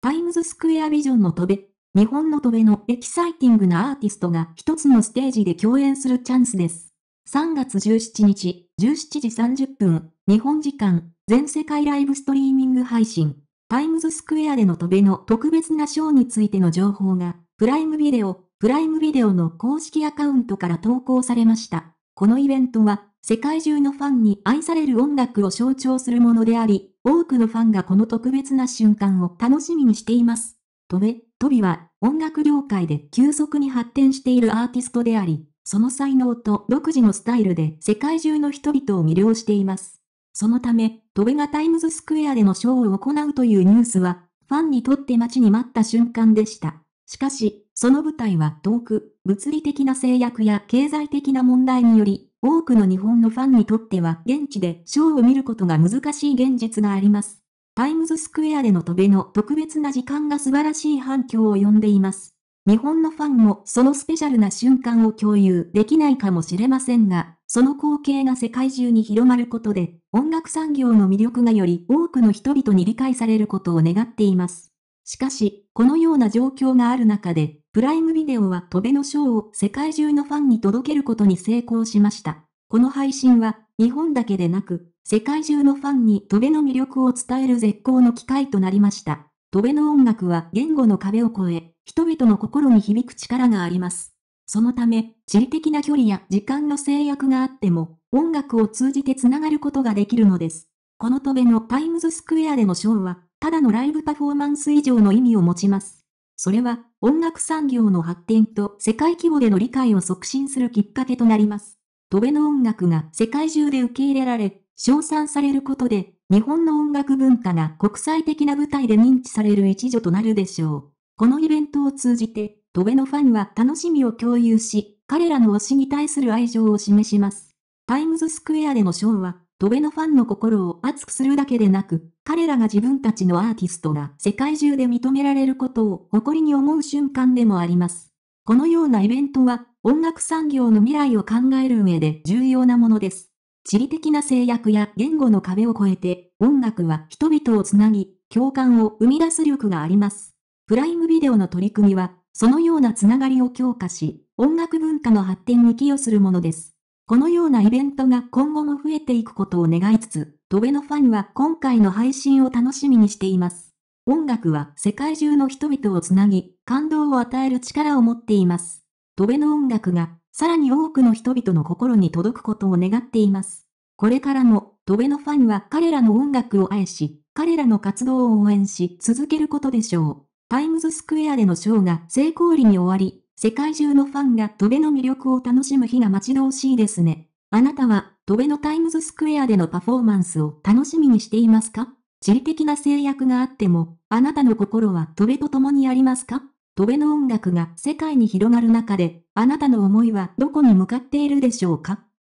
タイムズスクエアビジョンの飛べ。日本の飛べのエキサイティングなアーティストが一つのステージで共演するチャンスです。3月17日、17時30分、日本時間、全世界ライブストリーミング配信、タイムズスクエアでの飛べの特別なショーについての情報が、プライムビデオ、プライムビデオの公式アカウントから投稿されました。このイベントは、世界中のファンに愛される音楽を象徴するものであり、多くのファンがこの特別な瞬間を楽しみにしています。トベ、トビは音楽業界で急速に発展しているアーティストであり、その才能と独自のスタイルで世界中の人々を魅了しています。そのため、トベがタイムズスクエアでのショーを行うというニュースは、ファンにとって待ちに待った瞬間でした。しかし、その舞台は遠く、物理的な制約や経済的な問題により、多くの日本のファンにとっては現地でショーを見ることが難しい現実があります。タイムズスクエアでの飛べの特別な時間が素晴らしい反響を呼んでいます。日本のファンもそのスペシャルな瞬間を共有できないかもしれませんが、その光景が世界中に広まることで、音楽産業の魅力がより多くの人々に理解されることを願っています。しかし、このような状況がある中で、プライムビデオはトベのショーを世界中のファンに届けることに成功しました。この配信は、日本だけでなく、世界中のファンにトベの魅力を伝える絶好の機会となりました。トベの音楽は言語の壁を越え、人々の心に響く力があります。そのため、地理的な距離や時間の制約があっても、音楽を通じてつながることができるのです。このトベのタイムズスクエアでのショーは、ただのライブパフォーマンス以上の意味を持ちます。それは音楽産業の発展と世界規模での理解を促進するきっかけとなります。戸辺の音楽が世界中で受け入れられ、称賛されることで、日本の音楽文化が国際的な舞台で認知される一助となるでしょう。このイベントを通じて、戸辺のファンは楽しみを共有し、彼らの推しに対する愛情を示します。タイムズスクエアでのショーは、トベのファンの心を熱くするだけでなく、彼らが自分たちのアーティストが世界中で認められることを誇りに思う瞬間でもあります。このようなイベントは、音楽産業の未来を考える上で重要なものです。地理的な制約や言語の壁を越えて、音楽は人々をつなぎ、共感を生み出す力があります。プライムビデオの取り組みは、そのようなつながりを強化し、音楽文化の発展に寄与するものです。このようなイベントが今後も増えていくことを願いつつ、戸辺のファンは今回の配信を楽しみにしています。音楽は世界中の人々をつなぎ、感動を与える力を持っています。戸辺の音楽が、さらに多くの人々の心に届くことを願っています。これからも、戸辺のファンは彼らの音楽を愛し、彼らの活動を応援し続けることでしょう。タイムズスクエアでのショーが成功裏に終わり、世界中のファンが飛べの魅力を楽しむ日が待ち遠しいですね。あなたは、飛べのタイムズスクエアでのパフォーマンスを楽しみにしていますか地理的な制約があっても、あなたの心は飛べと共にありますか飛べの音楽が世界に広がる中で、あなたの思いはどこに向かっているでしょうか